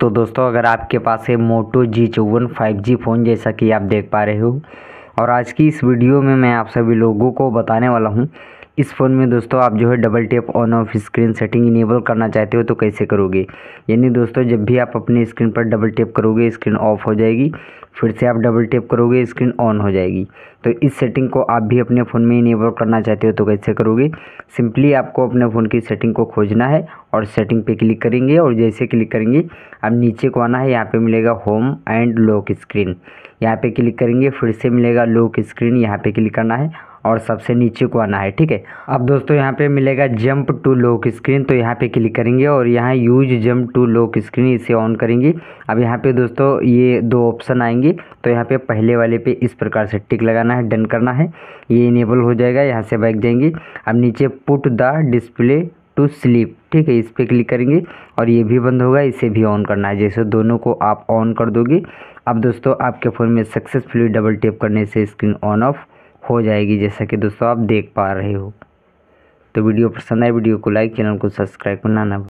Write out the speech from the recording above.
तो दोस्तों अगर आपके पास है मोटो जी चौवन फाइव जी फ़ोन जैसा कि आप देख पा रहे हो और आज की इस वीडियो में मैं आप सभी लोगों को बताने वाला हूँ इस फ़ोन में दोस्तों आप जो है double tap on off screen setting enable करना चाहते हो तो कैसे करोगे यानी दोस्तों जब भी आप अपने स्क्रीन पर डबल टैप करोगे स्क्रीन ऑफ हो जाएगी फिर से आप डबल टैप करोगे स्क्रीन ऑन हो जाएगी तो इस सेटिंग को आप भी अपने फ़ोन में इनेबल करना चाहते हो तो कैसे करोगे सिंपली आपको अपने फ़ोन की सेटिंग को खोजना है और सेटिंग पे क्लिक करेंगे और जैसे क्लिक करेंगे अब नीचे को आना है यहाँ पे मिलेगा होम एंड लॉक स्क्रीन यहाँ पे क्लिक करेंगे फिर से मिलेगा लॉक स्क्रीन यहाँ पे क्लिक करना है और सबसे नीचे को आना है ठीक है अब दोस्तों यहाँ पे मिलेगा जंप टू लॉक स्क्रीन तो यहाँ पे क्लिक करेंगे और यहाँ use jump to lock screen इसे ऑन करेंगे अब यहाँ पे दोस्तों ये दो ऑप्शन आएंगे तो यहाँ पे पहले वाले पे इस प्रकार से टिक लगाना है डन करना है ये इनेबल हो जाएगा यहाँ से बैक जाएंगे अब नीचे put the display to sleep ठीक है इस पर क्लिक करेंगे और ये भी बंद होगा इसे भी ऑन करना है जैसे दोनों को आप ऑन कर दोगे अब दोस्तों आपके फ़ोन में सक्सेसफुली डबल टेप करने से स्क्रीन ऑन ऑफ हो जाएगी जैसा कि दोस्तों आप देख पा रहे हो तो वीडियो पसंद आए वीडियो को लाइक चैनल को सब्सक्राइब करना ना